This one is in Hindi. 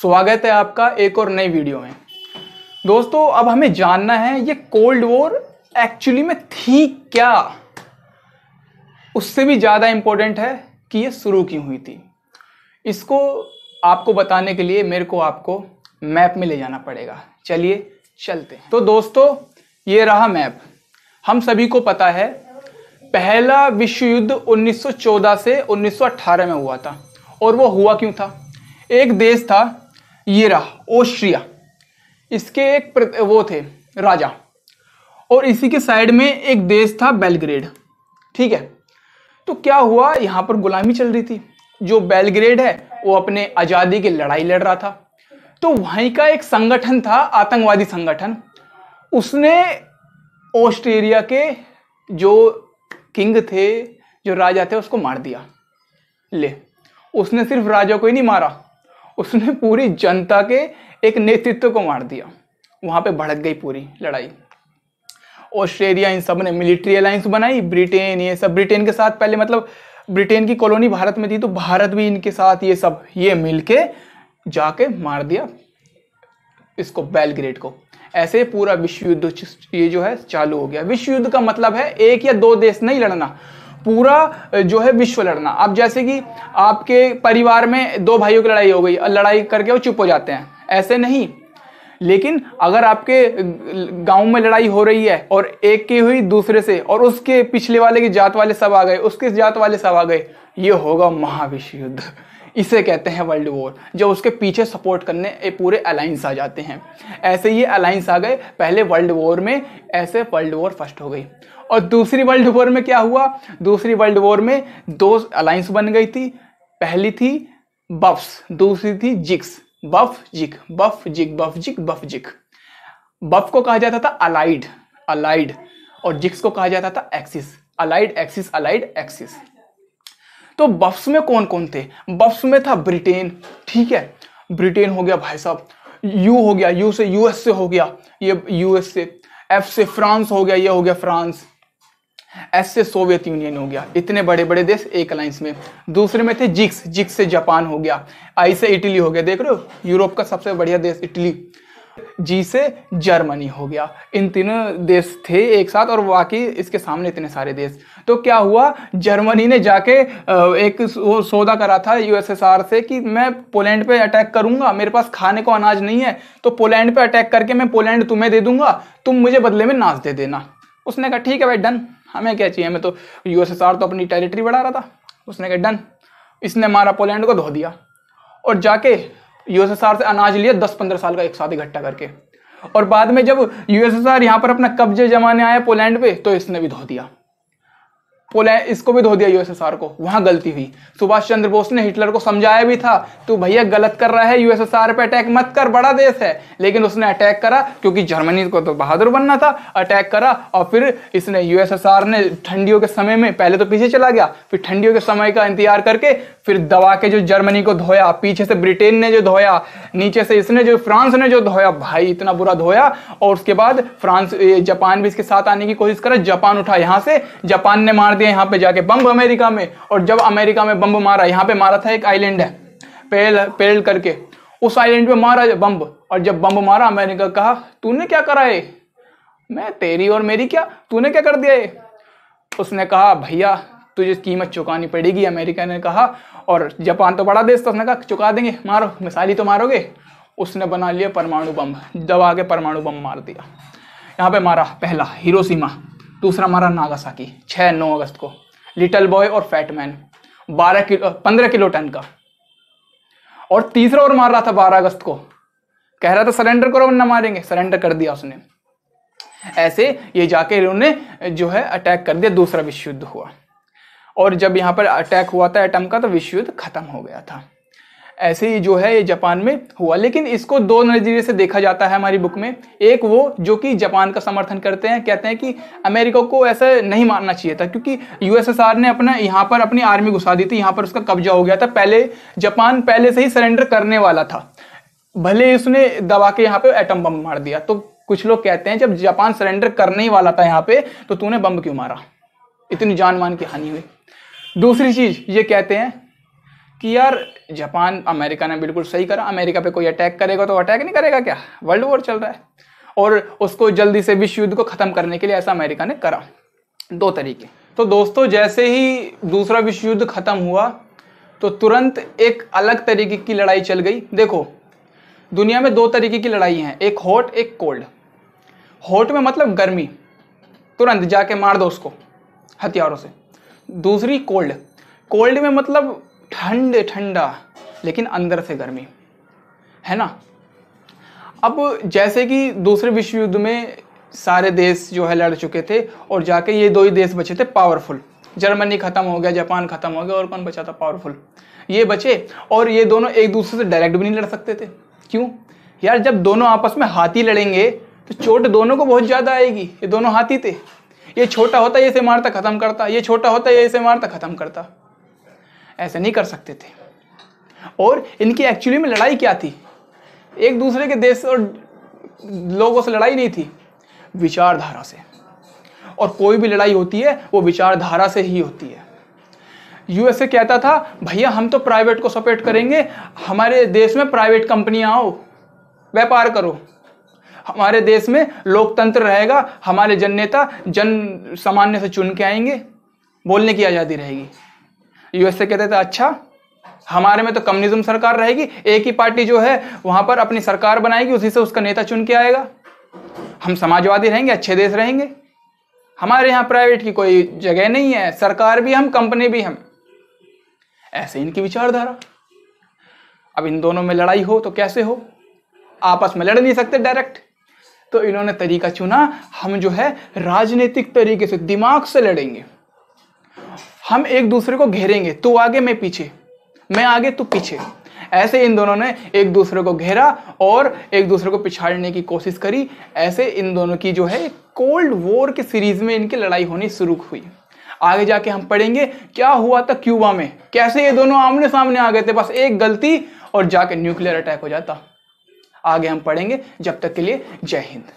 स्वागत है आपका एक और नई वीडियो में दोस्तों अब हमें जानना है ये कोल्ड वॉर एक्चुअली में थी क्या उससे भी ज़्यादा इम्पोर्टेंट है कि ये शुरू क्यों हुई थी इसको आपको बताने के लिए मेरे को आपको मैप में ले जाना पड़ेगा चलिए चलते हैं तो दोस्तों ये रहा मैप हम सभी को पता है पहला विश्व युद्ध 1914 से 1918 में हुआ था और वो हुआ क्यों था एक देश था ये रहा ओस्ट्रिया इसके एक वो थे राजा और इसी के साइड में एक देश था बेलग्रेड ठीक है तो क्या हुआ यहाँ पर गुलामी चल रही थी जो बेलग्रेड है वो अपने आज़ादी की लड़ाई लड़ रहा था तो वहीं का एक संगठन था आतंकवादी संगठन उसने ऑस्ट्रेलिया के जो किंग थे जो राजा थे उसको मार दिया ले उसने सिर्फ राजा को ही नहीं मारा उसने पूरी जनता के एक नेतृत्व को मार दिया वहां पे भड़क गई पूरी लड़ाई ऑस्ट्रेलिया इन सब ने मिलिट्री अलायंस बनाई ब्रिटेन ये सब ब्रिटेन के साथ पहले मतलब ब्रिटेन की कॉलोनी भारत में थी तो भारत भी इनके साथ ये सब ये मिलके जाके मार दिया इसको बेलग्रेड को ऐसे पूरा विश्व युद्ध ये जो है चालू हो गया विश्व युद्ध का मतलब है एक या दो देश नहीं लड़ना पूरा जो है विश्व लड़ना अब जैसे कि आपके परिवार में दो भाइयों की लड़ाई हो गई लड़ाई करके वो चुप हो जाते हैं ऐसे नहीं लेकिन अगर आपके गांव में लड़ाई हो रही है और एक की हुई दूसरे से और उसके पिछले वाले की जात वाले सब आ गए उसके जात वाले सब आ गए ये होगा महाविश्व युद्ध इसे कहते हैं वर्ल्ड वॉर जब उसके पीछे सपोर्ट करने पूरे अलाइंस आ जाते हैं ऐसे ये अलाइंस आ गए पहले वर्ल्ड वॉर में ऐसे वर्ल्ड वॉर फर्स्ट हो गई और दूसरी वर्ल्ड वॉर में क्या हुआ दूसरी वर्ल्ड वॉर में दो अलाइंस बन गई थी पहली थी बफ्स दूसरी थी जिक्स बफ जिक बफ जिक बफ जिक बफ जिक बफ को कहा जाता था अलाइड अलाइड और जिक्स को कहा जाता था axis allied axis allied axis तो बफ्स में कौन कौन थे बफ्स में था ब्रिटेन ठीक है ब्रिटेन हो गया भाई साहब यू हो गया यू से यूएस से हो गया ये यूएस से एफ से फ्रांस हो गया ये हो गया फ्रांस एस से सोवियत यूनियन हो गया इतने बड़े बड़े देश एक अलाइंस में दूसरे में थे जिक्स जिक्स से जापान हो गया आई से इटली हो गया देख रहे हो यूरोप का सबसे बढ़िया देश इटली जी से जर्मनी हो गया इन तीनों देश थे एक साथ और बाकी इसके सामने इतने सारे देश तो क्या हुआ जर्मनी ने जाके एक सौदा करा था यूएसएसआर से कि मैं पोलैंड पे अटैक करूंगा मेरे पास खाने को अनाज नहीं है तो पोलैंड पे अटैक करके मैं पोलैंड तुम्हें दे दूंगा तुम मुझे बदले में नाच दे देना उसने कहा ठीक है भाई डन हमें क्या चाहिए हमें तो यूएसएसआर तो अपनी टेरिटरी बढ़ा रहा था उसने कहा डन इसने हमारा पोलैंड को धो दिया और जाके यूएसएसआर से अनाज लिया दस पंद्रह साल का एक साथ इकट्ठा करके और बाद में जब यूएसएसआर यहाँ पर अपना कब्जे जमाने आया पोलैंड पे तो इसने भी धो दिया पोलैंड इसको भी धो दिया यूएसएसआर को वहां गलती हुई सुभाष चंद्र बोस ने हिटलर को समझाया भी था तू भैया गलत कर रहा है यूएसएसआर पे अटैक मत कर बड़ा देश है लेकिन उसने अटैक करा क्योंकि जर्मनी को तो बहादुर बनना था अटैक करा और फिर इसने यूएसएसआर ने ठंडियों के समय में पहले तो पीछे चला गया फिर ठंडियों के समय का इंतजार करके फिर दबा के जो जर्मनी को धोया पीछे से ब्रिटेन ने जो धोया नीचे से इसने जो फ्रांस ने जो धोया भाई इतना बुरा धोया और उसके बाद फ्रांस जापान भी इसके साथ आने की कोशिश करा जापान उठा यहां से जापान ने मार दिया यहाँ पे जाके बम्ब अमेरिका में और जब अमेरिका में बम्ब मारा यहाँ पे मारा था एक आइलैंड है पेल पेल करके उस आइलैंड पे मारा बम्ब और जब बम्ब मारा अमेरिका कहा तूने क्या करा है मैं तेरी और मेरी क्या तूने क्या कर दिया है उसने कहा भैया तुझे कीमत चुकानी पड़ेगी अमेरिका ने कहा और जापान तो बड़ा देश था उसने कहा चुका देंगे मारो मिसाली तो मारोगे उसने बना लिया परमाणु बम दबा के परमाणु बम मार दिया यहाँ पे मारा पहला हिरोसीमा दूसरा हमारा नागासाकी छः नौ अगस्त को लिटल बॉय और मैन बारह किलो पंद्रह किलो टन का और तीसरा और मार रहा था बारह अगस्त को कह रहा था सरेंडर करो वरना मारेंगे सरेंडर कर दिया उसने ऐसे ये जाके इन्होंने जो है अटैक कर दिया दूसरा विश्व युद्ध हुआ और जब यहाँ पर अटैक हुआ था एटम का तो विश्व युद्ध खत्म हो गया था ऐसे ही जो है ये जापान में हुआ लेकिन इसको दो नज़रिए से देखा जाता है हमारी बुक में एक वो जो कि जापान का समर्थन करते हैं कहते हैं कि अमेरिका को ऐसा नहीं मानना चाहिए था क्योंकि यूएसएसआर ने अपना यहाँ पर अपनी आर्मी घुसा दी थी यहाँ पर उसका कब्जा हो गया था पहले जापान पहले से ही सरेंडर करने वाला था भले ही उसने दबा के यहाँ पे एटम बम मार दिया तो कुछ लोग कहते हैं जब जापान सरेंडर करने ही वाला था यहाँ पे तो तूने बम क्यों मारा इतनी मान की हानि हुई दूसरी चीज ये कहते हैं कि यार जापान अमेरिका ने बिल्कुल सही करा अमेरिका पे कोई अटैक करेगा तो अटैक नहीं करेगा क्या वर्ल्ड वॉर चल रहा है और उसको जल्दी से विश्व युद्ध को ख़त्म करने के लिए ऐसा अमेरिका ने करा दो तरीके तो दोस्तों जैसे ही दूसरा विश्व युद्ध ख़त्म हुआ तो तुरंत एक अलग तरीके की लड़ाई चल गई देखो दुनिया में दो तरीके की लड़ाई हैं एक हॉट एक कोल्ड हॉट में मतलब गर्मी तुरंत जाके मार दो उसको हथियारों से दूसरी कोल्ड कोल्ड में मतलब ठंडे ठंडा लेकिन अंदर से गर्मी है ना अब जैसे कि दूसरे विश्व युद्ध में सारे देश जो है लड़ चुके थे और जाके ये दो ही देश बचे थे पावरफुल जर्मनी खत्म हो गया जापान खत्म हो गया और कौन बचा था पावरफुल ये बचे और ये दोनों एक दूसरे से डायरेक्ट भी नहीं लड़ सकते थे क्यों यार जब दोनों आपस में हाथी लड़ेंगे तो चोट दोनों को बहुत ज़्यादा आएगी ये दोनों हाथी थे ये छोटा होता ये इसे मारता ख़त्म करता ये छोटा होता ये इसे मारता ख़त्म करता ऐसे नहीं कर सकते थे और इनकी एक्चुअली में लड़ाई क्या थी एक दूसरे के देश और लोगों से लड़ाई नहीं थी विचारधारा से और कोई भी लड़ाई होती है वो विचारधारा से ही होती है यूएसए कहता था भैया हम तो प्राइवेट को सपोर्ट करेंगे हमारे देश में प्राइवेट कंपनियां आओ व्यापार करो हमारे देश में लोकतंत्र रहेगा हमारे जन नेता जन सामान्य से चुन के आएंगे बोलने की आज़ादी रहेगी यूएसए कहते थे अच्छा हमारे में तो कम्युनिज्म सरकार रहेगी एक ही पार्टी जो है वहां पर अपनी सरकार बनाएगी उसी से उसका नेता चुन के आएगा हम समाजवादी रहेंगे अच्छे देश रहेंगे हमारे यहाँ प्राइवेट की कोई जगह नहीं है सरकार भी हम कंपनी भी हम ऐसे इनकी विचारधारा अब इन दोनों में लड़ाई हो तो कैसे हो आपस में लड़ नहीं सकते डायरेक्ट तो इन्होंने तरीका चुना हम जो है राजनीतिक तरीके से दिमाग से लड़ेंगे हम एक दूसरे को घेरेंगे तू आगे मैं पीछे मैं आगे तू पीछे ऐसे इन दोनों ने एक दूसरे को घेरा और एक दूसरे को पिछाड़ने की कोशिश करी ऐसे इन दोनों की जो है कोल्ड वॉर की सीरीज में इनकी लड़ाई होनी शुरू हुई आगे जाके हम पढ़ेंगे क्या हुआ था क्यूबा में कैसे ये दोनों आमने सामने आ गए थे बस एक गलती और जाके न्यूक्लियर अटैक हो जाता आगे हम पढ़ेंगे जब तक के लिए जय हिंद